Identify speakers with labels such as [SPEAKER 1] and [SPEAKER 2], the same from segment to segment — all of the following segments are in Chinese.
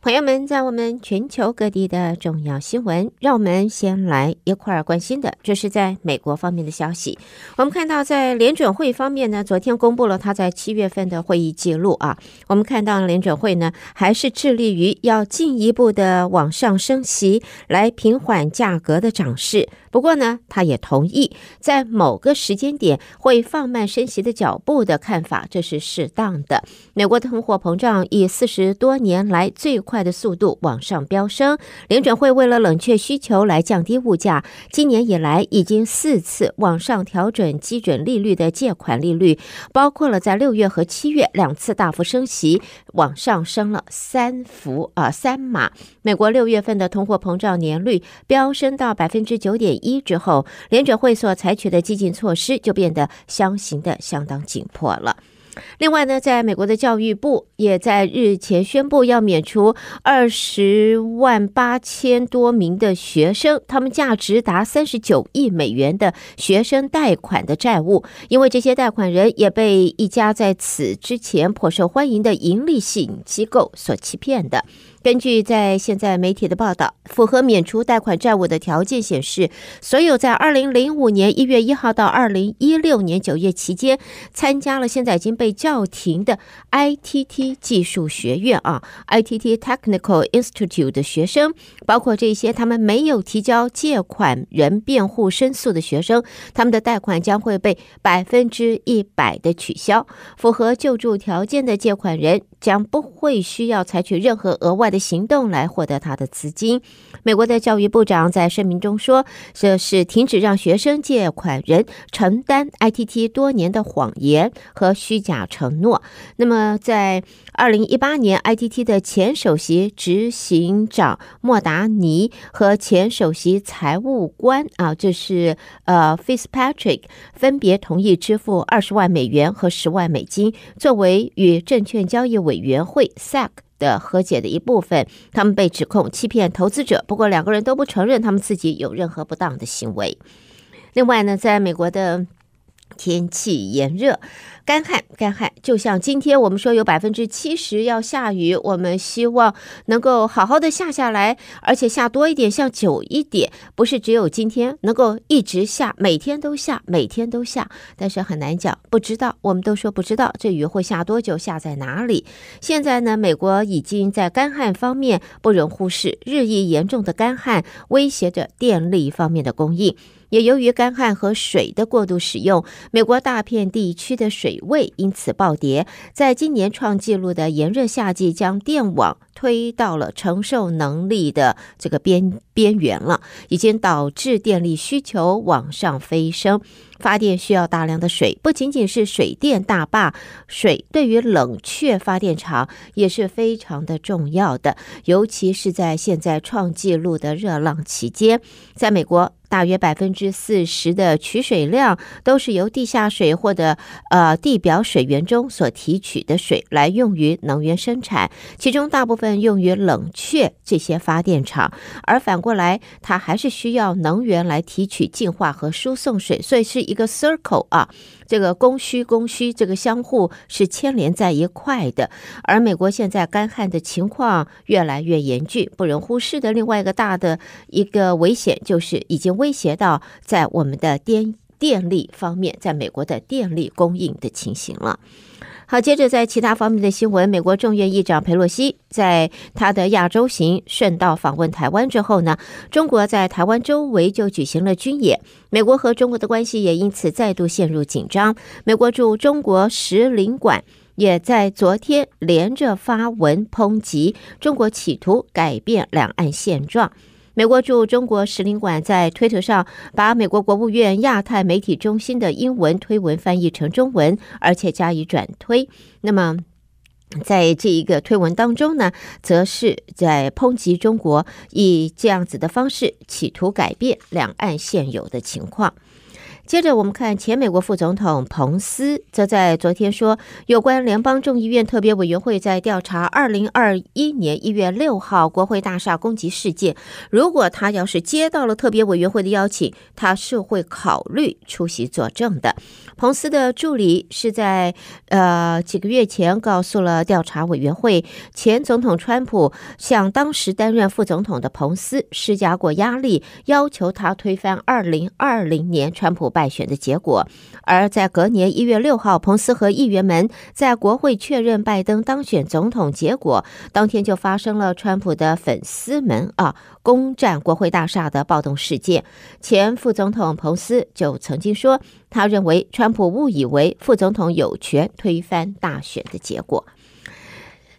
[SPEAKER 1] 朋友们，在我们全球各地的重要新闻，让我们先来一块关心的，这是在美国方面的消息。我们看到，在联准会方面呢，昨天公布了他在七月份的会议记录啊。我们看到联准会呢，还是致力于要进一步的往上升息来平缓价格的涨势。不过呢，他也同意在某个时间点会放慢升息的脚步的看法，这是适当的。美国的通货膨胀以四十多年来最快。快的速度往上飙升，联准会为了冷却需求来降低物价，今年以来已经四次往上调整基准利率的借款利率，包括了在六月和七月两次大幅升息，往上升了三幅啊三码。美国六月份的通货膨胀年率飙升到百分之九点一之后，联准会所采取的激进措施就变得相形的相当紧迫了。另外呢，在美国的教育部也在日前宣布，要免除二十万八千多名的学生，他们价值达三十九亿美元的学生贷款的债务，因为这些贷款人也被一家在此之前颇受欢迎的盈利性机构所欺骗的。根据在现在媒体的报道，符合免除贷款债务的条件显示，所有在二零零五年一月一号到二零一六年九月期间参加了现在已经被叫停的 ITT 技术学院啊，ITT Technical Institute 的学生，包括这些他们没有提交借款人辩护申诉的学生，他们的贷款将会被百分之一百的取消。符合救助条件的借款人将不会需要采取任何额外的。行动来获得他的资金。美国的教育部长在声明中说：“这是停止让学生借款人承担 ITT 多年的谎言和虚假承诺。”那么，在二零一八年，ITT 的前首席执行长莫达尼和前首席财务官啊，这是呃 f i z p a t r i c k 分别同意支付二十万美元和十万美金，作为与证券交易委员会 SEC。的和解的一部分，他们被指控欺骗投资者，不过两个人都不承认他们自己有任何不当的行为。另外呢，在美国的。天气炎热，干旱，干旱。就像今天我们说有百分之七十要下雨，我们希望能够好好的下下来，而且下多一点，下久一点。不是只有今天能够一直下，每天都下，每天都下，但是很难讲，不知道。我们都说不知道这雨会下多久，下在哪里。现在呢，美国已经在干旱方面不容忽视，日益严重的干旱威胁着电力方面的供应。也由于干旱和水的过度使用，美国大片地区的水位因此暴跌，在今年创纪录的炎热夏季，将电网。推到了承受能力的这个边边缘了，已经导致电力需求往上飞升，发电需要大量的水，不仅仅是水电大坝水，对于冷却发电厂也是非常的重要的，尤其是在现在创纪录的热浪期间，在美国大约百分之四十的取水量都是由地下水或者呃地表水源中所提取的水来用于能源生产，其中大部分。用于冷却这些发电厂，而反过来，它还是需要能源来提取、净化和输送水，所以是一个 circle 啊。这个供需、供需这个相互是牵连在一块的。而美国现在干旱的情况越来越严峻，不容忽视的另外一个大的一个危险，就是已经威胁到在我们的滇。电力方面，在美国的电力供应的情形了。好，接着在其他方面的新闻，美国众院议长佩洛西在他的亚洲行顺道访问台湾之后呢，中国在台湾周围就举行了军演，美国和中国的关系也因此再度陷入紧张。美国驻中国使领馆也在昨天连着发文抨击中国企图改变两岸现状。美国驻中国使领馆在推特上把美国国务院亚太媒体中心的英文推文翻译成中文，而且加以转推。那么，在这一个推文当中呢，则是在抨击中国以这样子的方式企图改变两岸现有的情况。接着，我们看前美国副总统彭斯，则在昨天说，有关联邦众议院特别委员会在调查二零二一年一月六号国会大厦攻击事件。如果他要是接到了特别委员会的邀请，他是会考虑出席作证的。彭斯的助理是在呃几个月前告诉了调查委员会，前总统川普向当时担任副总统的彭斯施加过压力，要求他推翻二零二零年川普。败选的结果，而在隔年一月六号，彭斯和议员们在国会确认拜登当选总统结果当天，就发生了川普的粉丝们啊攻占国会大厦的暴动事件。前副总统彭斯就曾经说，他认为川普误以为副总统有权推翻大选的结果。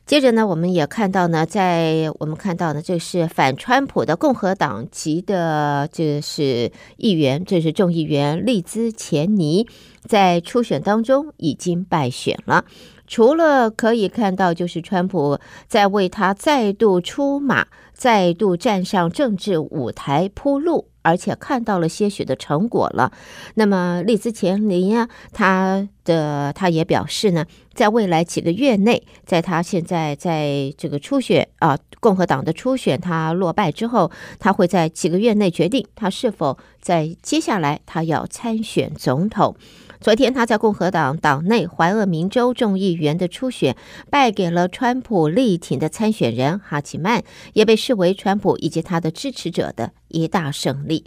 [SPEAKER 1] 接着呢，我们也看到呢，在我们看到呢，这是反川普的共和党籍的，这是议员，这是众议员利兹钱尼，在初选当中已经败选了。除了可以看到，就是川普在为他再度出马，再度站上政治舞台铺路。而且看到了些许的成果了。那么，利兹·钱宁啊，他的他也表示呢，在未来几个月内，在他现在在这个初选啊，共和党的初选他落败之后，他会在几个月内决定他是否在接下来他要参选总统。昨天，他在共和党党内怀俄明州众议员的初选败给了川普力挺的参选人哈奇曼，也被视为川普以及他的支持者的一大胜利。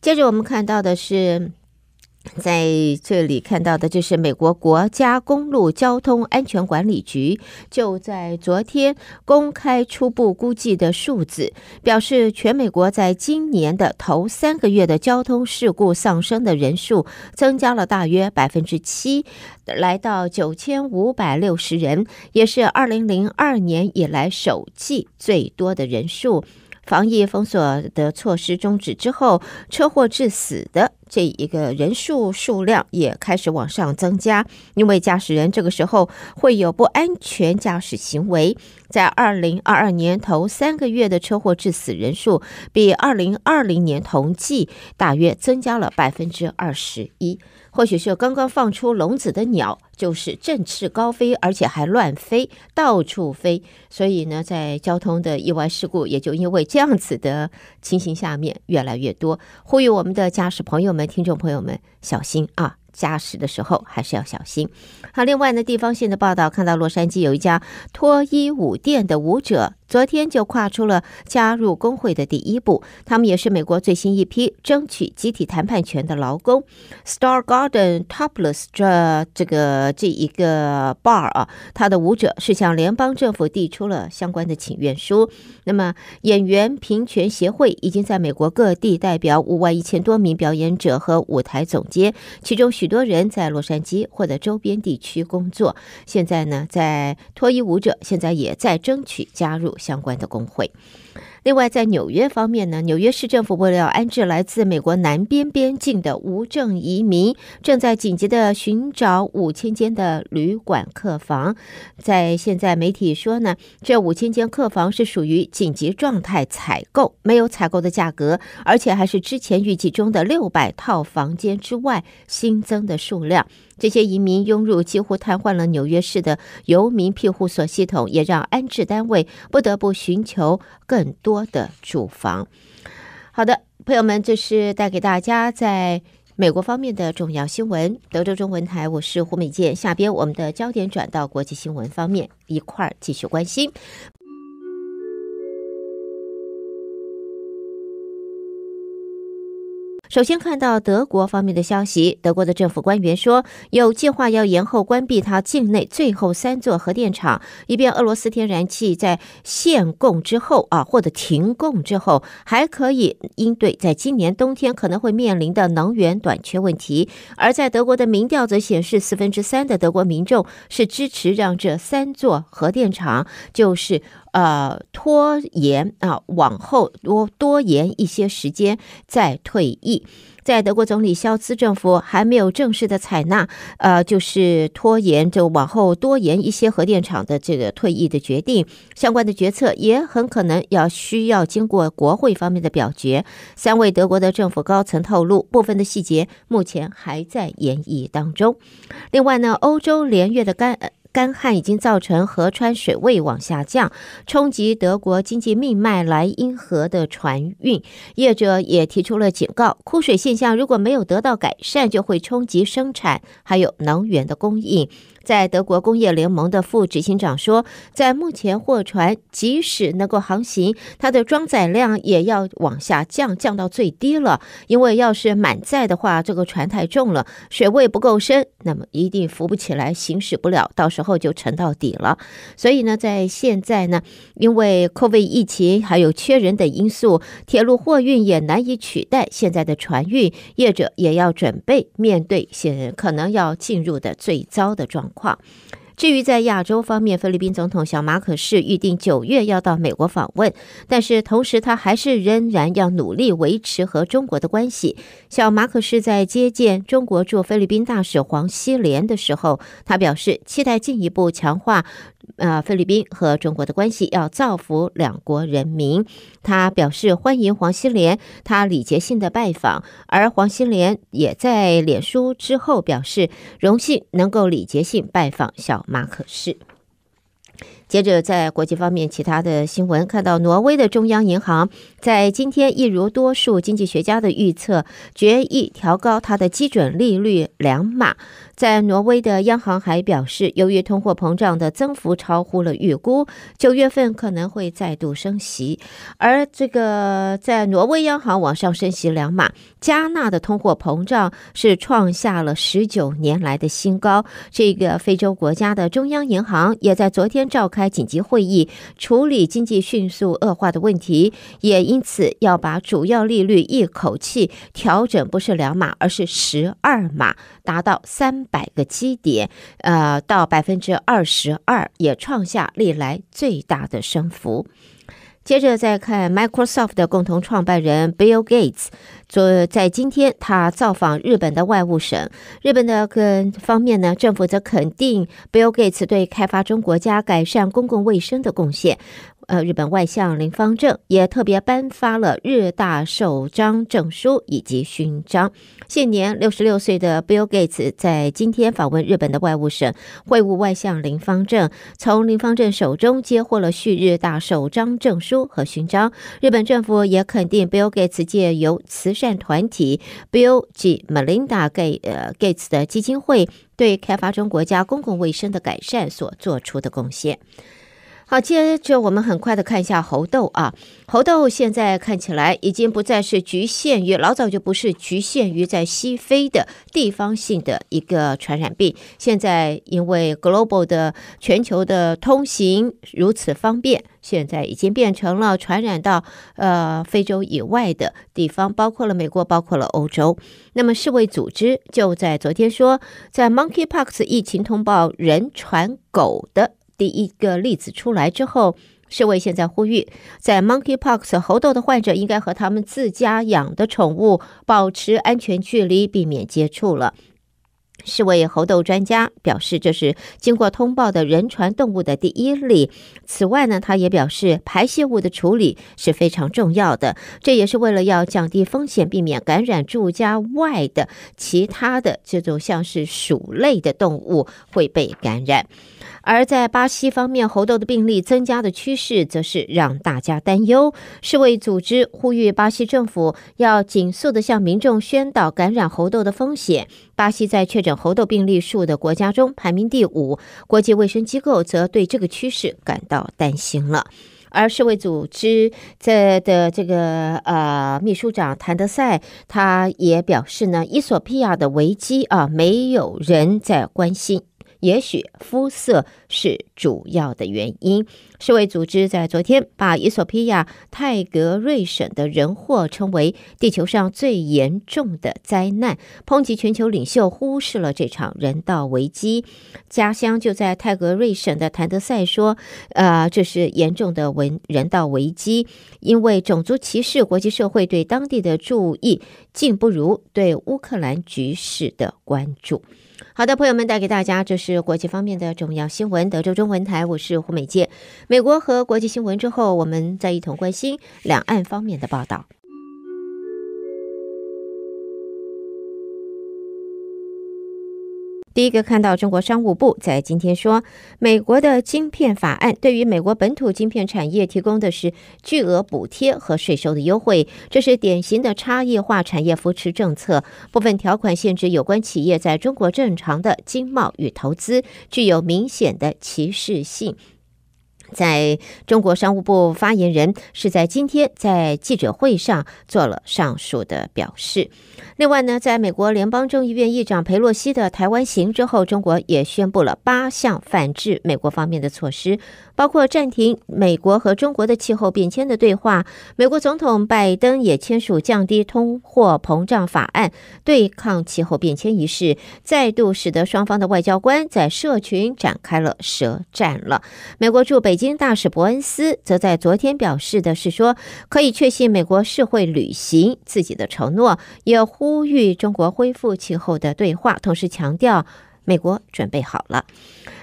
[SPEAKER 1] 接着，我们看到的是。在这里看到的就是美国国家公路交通安全管理局，就在昨天公开初步估计的数字，表示全美国在今年的头三个月的交通事故丧生的人数增加了大约百分之七，来到九千五百六十人，也是二零零二年以来首季最多的人数。防疫封锁的措施终止之后，车祸致死的这一个人数数量也开始往上增加，因为驾驶人这个时候会有不安全驾驶行为。在二零二二年头三个月的车祸致死人数，比二零二零年同季大约增加了百分之二十一。或许是刚刚放出笼子的鸟，就是振翅高飞，而且还乱飞，到处飞。所以呢，在交通的意外事故，也就因为这样子的情形下面越来越多。呼吁我们的驾驶朋友们、听众朋友们小心啊！驾驶的时候还是要小心。好，另外呢，地方性的报道看到洛杉矶有一家脱衣舞店的舞者。昨天就跨出了加入工会的第一步。他们也是美国最新一批争取集体谈判权的劳工。Star Garden Topless 这这个这一个 bar 啊，它的舞者是向联邦政府递出了相关的请愿书。那么，演员平权协会已经在美国各地代表五万一千多名表演者和舞台总监，其中许多人在洛杉矶或者周边地区工作。现在呢，在脱衣舞者现在也在争取加入。相关的工会。另外，在纽约方面呢，纽约市政府为了要安置来自美国南边边境的无证移民，正在紧急地寻找五千间的旅馆客房。在现在媒体说呢，这五千间客房是属于紧急状态采购，没有采购的价格，而且还是之前预计中的六百套房间之外新增的数量。这些移民涌入，几乎瘫痪了纽约市的游民庇护所系统，也让安置单位不得不寻求。更多的住房。好的，朋友们，这是带给大家在美国方面的重要新闻。德州中文台，我是胡美健。下边我们的焦点转到国际新闻方面，一块儿继续关心。首先看到德国方面的消息，德国的政府官员说，有计划要延后关闭它境内最后三座核电厂，以便俄罗斯天然气在限供之后啊或者停供之后，还可以应对在今年冬天可能会面临的能源短缺问题。而在德国的民调则显示，四分之三的德国民众是支持让这三座核电厂就是。呃，拖延啊，往后多多延一些时间再退役，在德国总理肖茨政府还没有正式的采纳，呃，就是拖延，就往后多延一些核电厂的这个退役的决定，相关的决策也很可能要需要经过国会方面的表决。三位德国的政府高层透露，部分的细节目前还在研议当中。另外呢，欧洲联月的干。干旱已经造成河川水位往下降，冲击德国经济命脉莱茵河的船运业者也提出了警告：枯水现象如果没有得到改善，就会冲击生产，还有能源的供应。在德国工业联盟的副执行长说，在目前货船即使能够航行，它的装载量也要往下降，降到最低了，因为要是满载的话，这个船太重了，水位不够深，那么一定浮不起来，行驶不了。到时候。后就沉到底了，所以呢，在现在呢，因为 COVID 疫情还有缺人等因素，铁路货运也难以取代现在的船运，业者也要准备面对现可能要进入的最糟的状况。至于在亚洲方面，菲律宾总统小马可是预定九月要到美国访问，但是同时他还是仍然要努力维持和中国的关系。小马可是，在接见中国驻菲律宾大使黄希连的时候，他表示期待进一步强化。呃，菲律宾和中国的关系要造福两国人民，他表示欢迎黄心连他礼节性的拜访，而黄心连也在脸书之后表示，荣幸能够礼节性拜访小马可士。接着，在国际方面，其他的新闻看到，挪威的中央银行在今天，一如多数经济学家的预测，决议调高它的基准利率两码。在挪威的央行还表示，由于通货膨胀的增幅超乎了预估，九月份可能会再度升息。而这个在挪威央行往上升息两码，加纳的通货膨胀是创下了十九年来的新高。这个非洲国家的中央银行也在昨天召开。开紧急会议处理经济迅速恶化的问题，也因此要把主要利率一口气调整不是两码，而是十二码，达到三百个基点，呃，到百分之二十二，也创下历来最大的升幅。接着再看 Microsoft 的共同创办人 Bill Gates，昨在今天他造访日本的外务省。日本的各方面呢，政府则肯定 Bill Gates 对开发中国家改善公共卫生的贡献。呃，日本外相林方正也特别颁发了日大首章证书以及勋章。现年六十六岁的 Bill Gates 在今天访问日本的外务省，会晤外相林方正，从林方正手中接获了旭日大首章证书和勋章。日本政府也肯定 Bill Gates 借由慈善团体 Bill G Melinda g a t 呃 Gates 的基金会，对开发中国家公共卫生的改善所做出的贡献。好，接着我们很快的看一下猴痘啊。猴痘现在看起来已经不再是局限于老早就不是局限于在西非的地方性的一个传染病，现在因为 global 的全球的通行如此方便，现在已经变成了传染到呃非洲以外的地方，包括了美国，包括了欧洲。那么世卫组织就在昨天说，在 Monkeypox 疫情通报人传狗的。第一个例子出来之后，世卫现在呼吁，在 Monkeypox（ 猴痘）的患者应该和他们自家养的宠物保持安全距离，避免接触了。世卫猴痘专家表示，这是经过通报的人传动物的第一例。此外呢，他也表示，排泄物的处理是非常重要的，这也是为了要降低风险，避免感染住家外的其他的这种像是鼠类的动物会被感染。而在巴西方面，猴痘的病例增加的趋势，则是让大家担忧。世卫组织呼吁巴西政府要紧速的向民众宣导感染猴痘的风险。巴西在确诊猴痘病例数的国家中排名第五。国际卫生机构则对这个趋势感到担心了。而世卫组织在的这个呃，秘书长谭德赛，他也表示呢，伊索比亚的危机啊，没有人在关心。也许肤色是主要的原因。世卫组织在昨天把伊索比亚泰格瑞省的人祸称为地球上最严重的灾难，抨击全球领袖忽视了这场人道危机。家乡就在泰格瑞省的谭德赛说：“呃，这是严重的文人道危机，因为种族歧视，国际社会对当地的注意竟不如对乌克兰局势的关注。”好的，朋友们，带给大家这是国际方面的重要新闻。德州中文台，我是胡美洁。美国和国际新闻之后，我们再一同关心两岸方面的报道。第一个看到中国商务部在今天说，美国的晶片法案对于美国本土晶片产业提供的是巨额补贴和税收的优惠，这是典型的差异化产业扶持政策。部分条款限制有关企业在中国正常的经贸与投资，具有明显的歧视性。在中国商务部发言人是在今天在记者会上做了上述的表示。另外呢，在美国联邦众议院议长佩洛西的台湾行之后，中国也宣布了八项反制美国方面的措施，包括暂停美国和中国的气候变迁的对话。美国总统拜登也签署降低通货膨胀法案，对抗气候变迁一事，再度使得双方的外交官在社群展开了舌战了。美国驻北京。经大使伯恩斯则在昨天表示的是说，可以确信美国是会履行自己的承诺，也呼吁中国恢复气候的对话，同时强调。美国准备好了。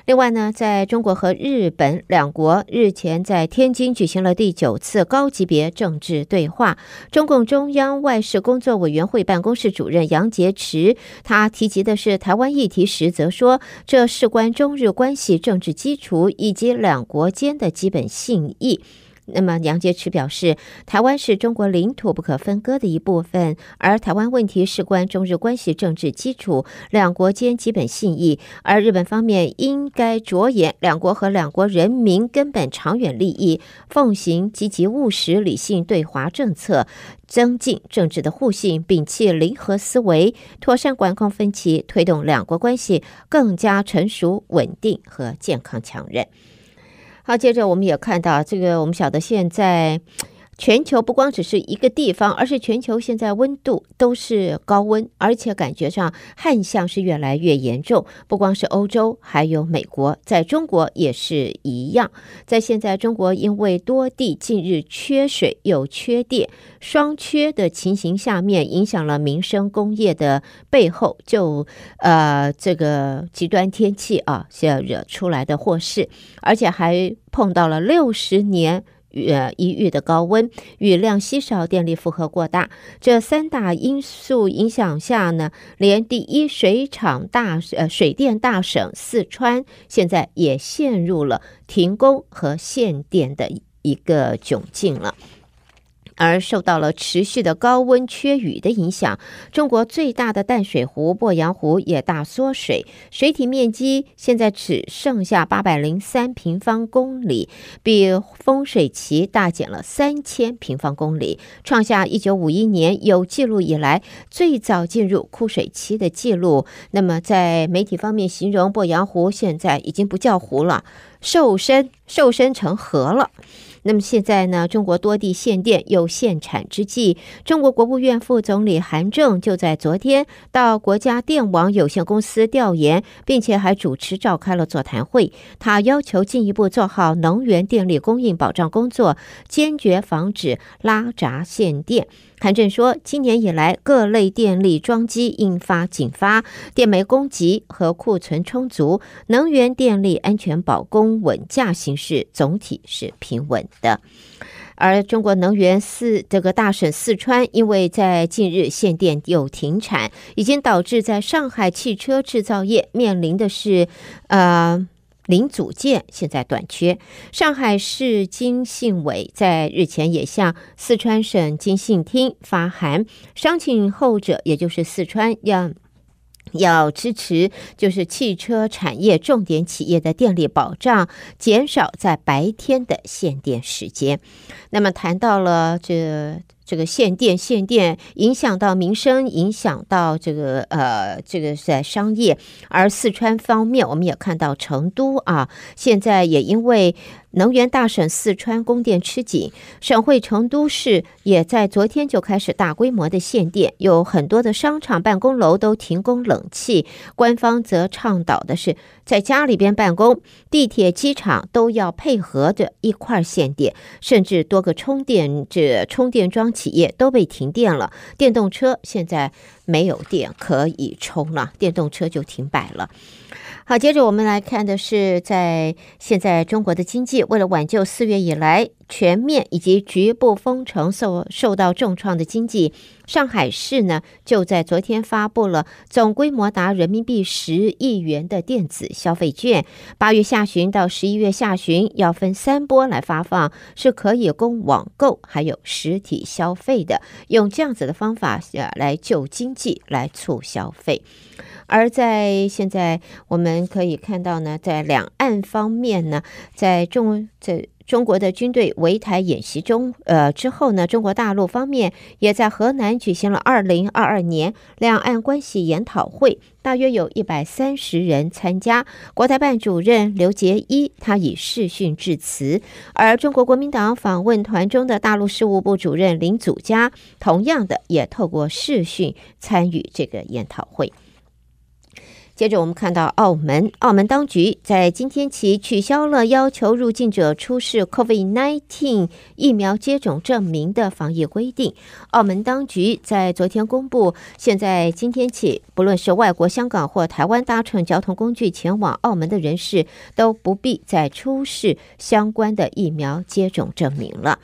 [SPEAKER 1] 另外呢，在中国和日本两国日前在天津举行了第九次高级别政治对话。中共中央外事工作委员会办公室主任杨洁篪，他提及的是台湾议题时，则说这事关中日关系政治基础以及两国间的基本信义。那么，杨洁篪表示，台湾是中国领土不可分割的一部分，而台湾问题事关中日关系政治基础、两国间基本信义，而日本方面应该着眼两国和两国人民根本长远利益，奉行积极务实理性对华政策，增进政治的互信，摒弃零和思维，妥善管控分歧，推动两国关系更加成熟、稳定和健康强韧。好，接着我们也看到这个，我们晓得现在。全球不光只是一个地方，而是全球现在温度都是高温，而且感觉上旱象是越来越严重。不光是欧洲，还有美国，在中国也是一样。在现在中国，因为多地近日缺水又缺电，双缺的情形下面，影响了民生工业的背后，就呃这个极端天气啊，要惹出来的祸事，而且还碰到了六十年。呃一遇的高温、雨量稀少、电力负荷过大这三大因素影响下呢，连第一水厂大呃水电大省四川现在也陷入了停工和限电的一个窘境了。而受到了持续的高温缺雨的影响，中国最大的淡水湖鄱阳湖也大缩水，水体面积现在只剩下八百零三平方公里，比丰水期大减了三千平方公里，创下一九五一年有记录以来最早进入枯水期的记录。那么，在媒体方面形容鄱阳湖现在已经不叫湖了，瘦身瘦身成河了。那么现在呢？中国多地限电又限产之际，中国国务院副总理韩正就在昨天到国家电网有限公司调研，并且还主持召开了座谈会。他要求进一步做好能源电力供应保障工作，坚决防止拉闸限电。谭震说，今年以来各类电力装机应发尽发，电煤供给和库存充足，能源电力安全保供稳价形势总体是平稳的。而中国能源四这个大省四川，因为在近日限电又停产，已经导致在上海汽车制造业面临的是呃。零组件现在短缺，上海市经信委在日前也向四川省经信厅发函，商请后者，也就是四川，要要支持，就是汽车产业重点企业的电力保障，减少在白天的限电时间。那么，谈到了这。这个限电限电影响到民生，影响到这个呃，这个在商业。而四川方面，我们也看到成都啊，现在也因为。能源大省四川供电吃紧，省会成都市也在昨天就开始大规模的限电，有很多的商场、办公楼都停工冷气。官方则倡导的是在家里边办公，地铁、机场都要配合着一块儿限电，甚至多个充电这充电桩企业都被停电了，电动车现在没有电可以充了，电动车就停摆了。好，接着我们来看的是，在现在中国的经济，为了挽救四月以来全面以及局部封城受受到重创的经济，上海市呢就在昨天发布了总规模达人民币十亿元的电子消费券，八月下旬到十一月下旬要分三波来发放，是可以供网购还有实体消费的，用这样子的方法来救经济，来促消费。而在现在，我们可以看到呢，在两岸方面呢，在中在中国的军队围台演习中，呃之后呢，中国大陆方面也在河南举行了二零二二年两岸关系研讨会，大约有一百三十人参加。国台办主任刘杰一他以视讯致辞，而中国国民党访问团中的大陆事务部主任林祖嘉，同样的也透过视讯参与这个研讨会。接着，我们看到澳门，澳门当局在今天起取消了要求入境者出示 COVID-19 疫苗接种证明的防疫规定。澳门当局在昨天公布，现在今天起，不论是外国、香港或台湾搭乘交通工具前往澳门的人士，都不必再出示相关的疫苗接种证明了。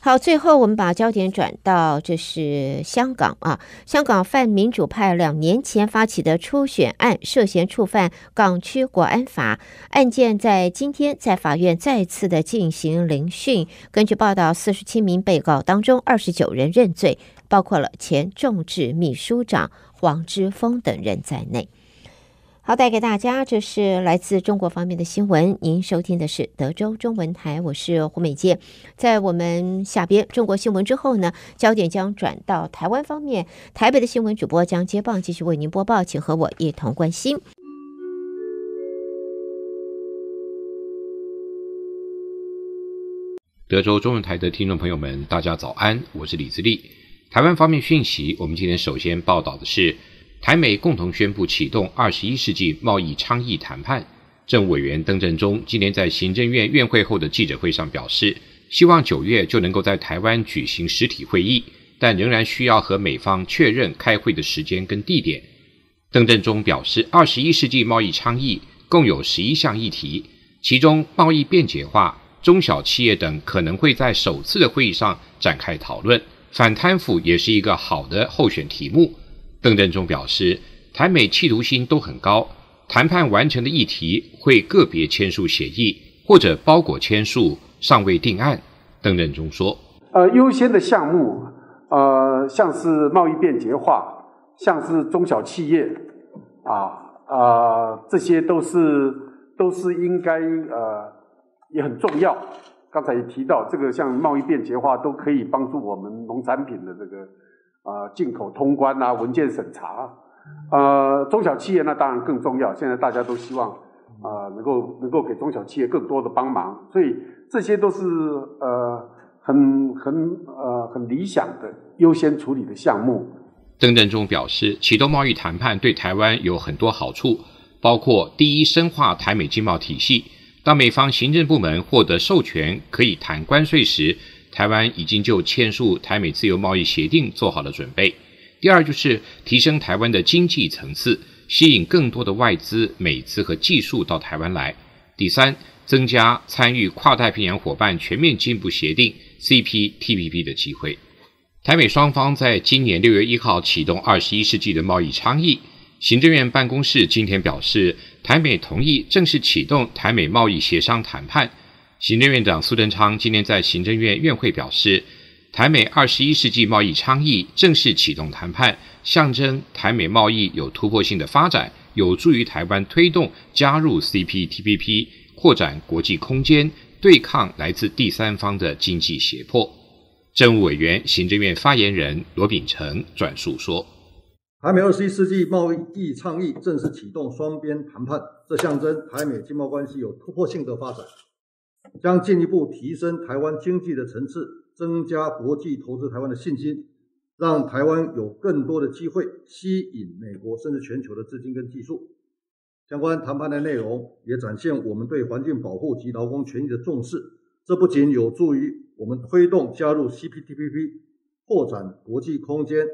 [SPEAKER 1] 好，最后我们把焦点转到这是香港啊，香港泛民主派两年前发起的初选案。涉嫌触犯港区国安法案件，在今天在法院再次的进行聆讯。根据报道，四十七名被告当中，二十九人认罪，包括了前众志秘书长黄之锋等人在内。好，带给大家，这是来自中国方面的新闻。您收听的是德州中文台，我是胡美健。在我们下边中国新闻之后呢，焦点将转到台湾方面，台北的新闻主播将接棒继续为您播报，请和我一同关心。
[SPEAKER 2] 德州中文台的听众朋友们，大家早安，我是李自立。台湾方面讯息，我们今天首先报道的是。台美共同宣布启动二十一世纪贸易倡议谈判。政务委员邓振中今年在行政院院会后的记者会上表示，希望九月就能够在台湾举行实体会议，但仍然需要和美方确认开会的时间跟地点。邓振中表示，二十一世纪贸易倡议共有十一项议题，其中贸易便捷化、中小企业等可能会在首次的会议上展开讨论，反贪腐也是一个好的候选题目。邓振中表示，台美企图心都很高，谈判完成的议题会个别签署协议，或者包裹签署尚未定案。邓振中说：“
[SPEAKER 3] 呃，优先的项目，呃，像是贸易便捷化，像是中小企业，啊啊，这些都是都是应该呃也很重要。刚才也提到，这个像贸易便捷化都可以帮助我们农产品的这个。”啊，进口通关啊、文件审查，呃，中小企业那当然更重要。现在大家都希望啊，能够能够给中小企业更多的帮忙，所以这些都是呃很很呃很理想的优先处理的项目。
[SPEAKER 2] 郑振中表示，启动贸易谈判对台湾有很多好处，包括第一，深化台美经贸体系。当美方行政部门获得授权可以谈关税时。台湾已经就签署台美自由贸易协定做好了准备。第二，就是提升台湾的经济层次，吸引更多的外资、美资和技术到台湾来。第三，增加参与跨太平洋伙伴全面进步协定 （CPTPP） 的机会。台美双方在今年六月一号启动二十一世纪的贸易倡议。行政院办公室今天表示，台美同意正式启动台美贸易协商谈判。行政院长苏贞昌今天在行政院院会表示，台美二十一世纪贸易倡议正式启动谈判，象征台美贸易有突破性的发展，有助于台湾推动加入 CPTPP，扩展国际空间，对抗来自第三方的经济胁迫。政务委员、行政院发言人罗秉成转述说：“
[SPEAKER 3] 台美二十一世纪贸易倡议正式启动双边谈判，这象征台美经贸关系有突破性的发展。”将进一步提升台湾经济的层次，增加国际投资台湾的信心，让台湾有更多的机会吸引美国甚至全球的资金跟技术。相关谈判的内容也展现我们对环境保护及劳工权益的重视，这不仅有助于我们推动加入 CPTPP，扩展国际空间，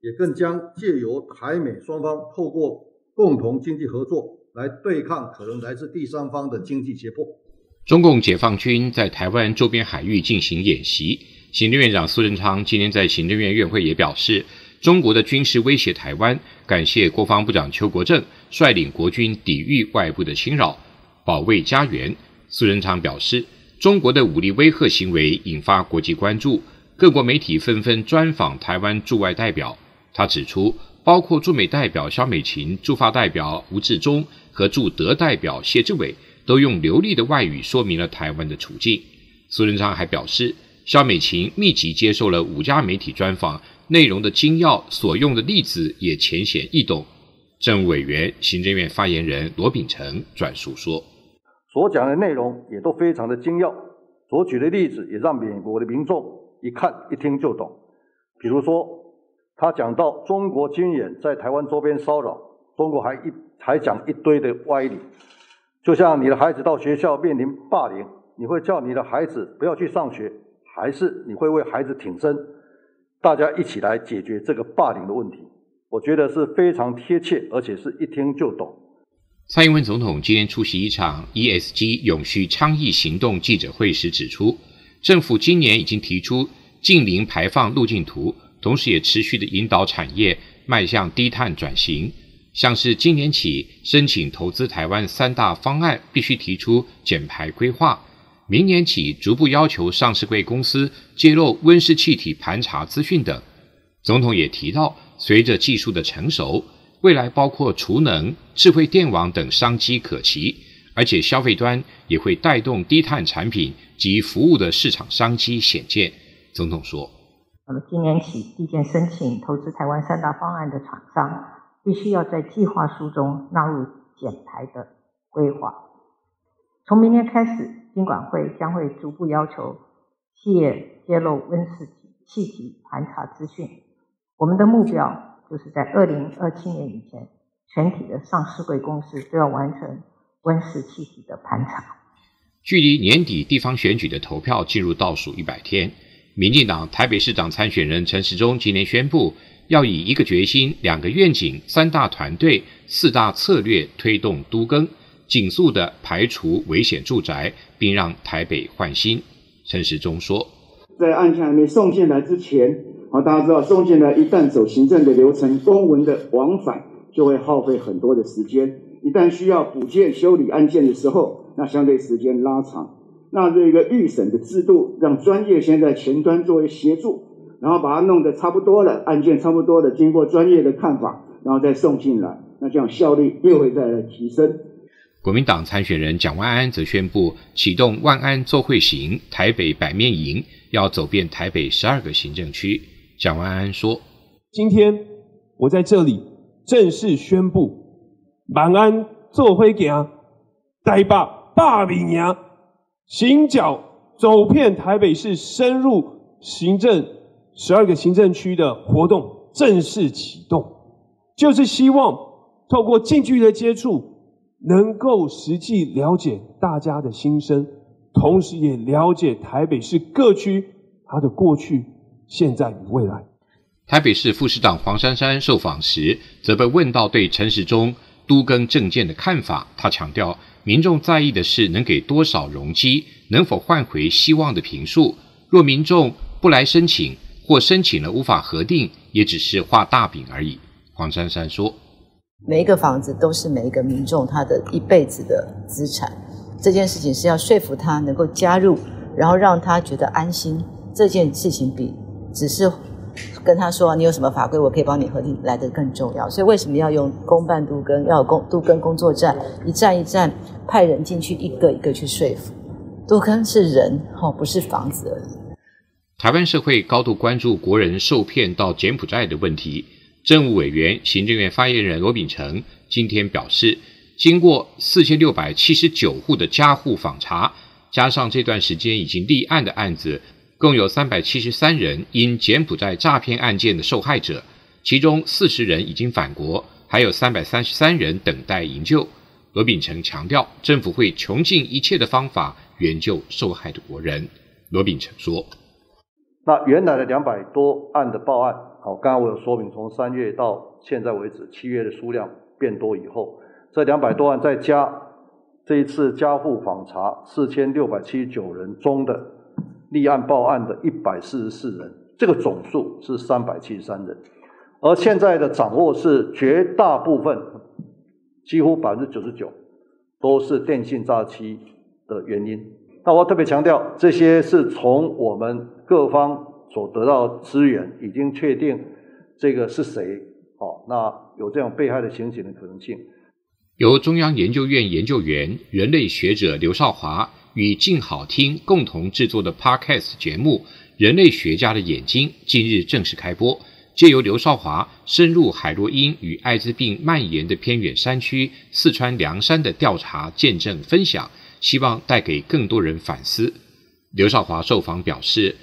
[SPEAKER 3] 也更将借由台美双方透过共同经济合作来对抗可能来自第三方的经济胁迫。
[SPEAKER 2] 中共解放军在台湾周边海域进行演习。行政院长苏贞昌今天在行政院院会也表示，中国的军事威胁台湾。感谢国防部长邱国正率领国军抵御外部的侵扰，保卫家园。苏贞昌表示，中国的武力威吓行为引发国际关注，各国媒体纷纷专访台湾驻外代表。他指出，包括驻美代表肖美琴、驻法代表吴志忠和驻德代表谢志伟。都用流利的外语说明了台湾的处境。苏贞昌还表示，肖美琴密集接受了五家媒体专访，内容的精要，所用的例子也浅显易懂。政务委员、行政院发言人罗秉成转述说：“
[SPEAKER 3] 所讲的内容也都非常的精要，所举的例子也让美国的民众一看一听就懂。比如说，他讲到中国军演在台湾周边骚扰，中国还一还讲一堆的歪理。”就像你的孩子到学校面临霸凌，你会叫你的孩子不要去上学，还是你会为孩子挺身？大家一起来解决这个霸凌的问题，我觉得是非常贴切，而且是一听就懂。
[SPEAKER 2] 蔡英文总统今天出席一场 ESG 永续倡议行动记者会时指出，政府今年已经提出近零排放路径图，同时也持续的引导产业迈向低碳转型。像是今年起申请投资台湾三大方案，必须提出减排规划；明年起逐步要求上市贵公司揭露温室气体盘查资讯等。总统也提到，随着技术的成熟，未来包括储能、智慧电网等商机可期，而且消费端也会带动低碳产品及服务的市场商机显见。总统说：“
[SPEAKER 3] 那么今年起递件申请投资台湾三大方案的厂商。”必须要在计划书中纳入减排的规划。从明天开始，金管会将会逐步要求企业揭露温室气体盘查资讯。我们的目标
[SPEAKER 1] 就是在二零二七年以前，全体的上市贵公司都要完成温室气体的盘查。
[SPEAKER 2] 距离年底地方选举的投票进入倒数一百天，民进党台北市长参选人陈时中今天宣布。要以一个决心、两个愿景、三大团队、四大策略推动都更，紧速的排除危险住宅，并让台北换新。陈时中说，
[SPEAKER 3] 在案件还没送进来之前，好，大家知道送进来一旦走行政的流程、公文的往返，就会耗费很多的时间。一旦需要补件、修理案件的时候，那相对时间拉长。那这个预审的制度，让专业先在前端作为协助。然后把它弄得差不多了，案件差不多了，经过专业的看法，然后再送进来，那这样效率又会再来提升。
[SPEAKER 2] 国民党参选人蒋万安则宣布启动万安做会行台北百面营，要走遍台北十二个行政区。蒋万安说：“今天我在这里正式宣布，万安做会行，
[SPEAKER 3] 台北百面营，脚走遍台北市，深入行政十二个行政区的活动正式启动，就是希望透过近距离的接触，能够实际了解大家的心声，同时也了解台北市各区它的过去、现在与未来。
[SPEAKER 2] 台北市副市长黄珊珊受访时，则被问到对陈时中都更政见的看法，他强调，民众在意的是能给多少容积，能否换回希望的评数。若民众不来申请，或申请了无法核定，也只是画大饼而已。黄珊珊说：“
[SPEAKER 1] 每一个房子都是每一个民众他的一辈子的资产，这件事情是要说服他能够加入，然后让他觉得安心。这件事情比只是跟他说你有什么法规，我可以帮你核定来得更重要。所以为什么要用公办杜根，要工杜根工作站一站一站派人进去一个一个去说服？杜根是人哦，不是房子而已。”
[SPEAKER 2] 台湾社会高度关注国人受骗到柬埔寨的问题。政务委员、行政院发言人罗秉成今天表示，经过四千六百七十九户的家户访查，加上这段时间已经立案的案子，共有三百七十三人因柬埔寨诈骗案件的受害者，其中四十人已经返国，还有三百三十三人等待营救。罗秉成强调，政府会穷尽一切的方法援救受害的国人。罗秉成说。
[SPEAKER 3] 那原来的两百多案的报案，好，刚刚我有说明，从三月到现在为止，七月的数量变多以后，这两百多案再加这一次加户访查四千六百七十九人中的立案报案的一百四十四人，这个总数是三百七十三人，而现在的掌握是绝大部分，几乎百分之九十九都是电信诈欺的原因。那我特别强调，这些是从我们。各方所得到资源已经确定，这个是谁？哦，那有这样被害的情形的可能性。
[SPEAKER 2] 由中央研究院研究员、人类学者刘少华与静好听共同制作的 Podcast 节目《人类学家的眼睛》近日正式开播，借由刘少华深入海洛因与艾滋病蔓延的偏远山区四川凉山的调查见证分享，希望带给更多人反思。刘少华受访表示。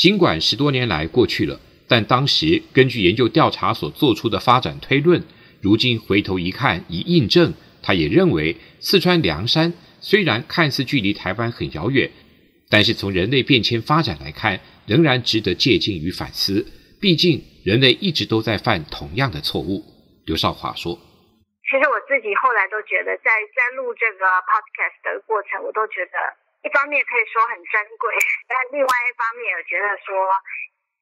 [SPEAKER 2] 尽管十多年来过去了，但当时根据研究调查所做出的发展推论，如今回头一看一印证，他也认为四川凉山虽然看似距离台湾很遥远，但是从人类变迁发展来看，仍然值得借鉴与反思。毕竟人类一直都在犯同样的错误。刘少华说：“
[SPEAKER 1] 其实我自己后来都觉得，在在录这个 podcast 的过程，我都觉得。”一方面可以说很珍贵，但另外一方面，我觉得说，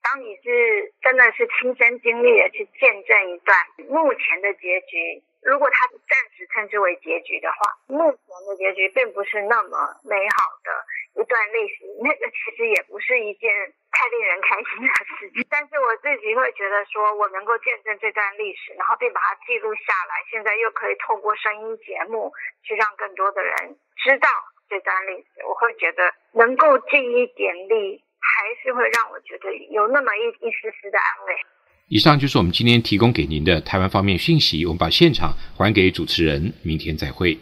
[SPEAKER 1] 当你是真的是亲身经历的去见证一段目前的结局，如果它是暂时称之为结局的话，
[SPEAKER 3] 目前
[SPEAKER 2] 的结局并不是那么美好的一段历史，那个其实也不是一
[SPEAKER 1] 件太令人开心的事情。但是我自己会觉得说，我能够见证这段历史，然后并把它记录下来，现在又可以透过声音节目去让更多的人知道。这段历史，我会觉得
[SPEAKER 2] 能够尽一点力，还是会让我觉得有那么一一丝丝的安慰。以上就是我们今天提供给您的台湾方面讯息。我们把现场还给主持人，明天再会。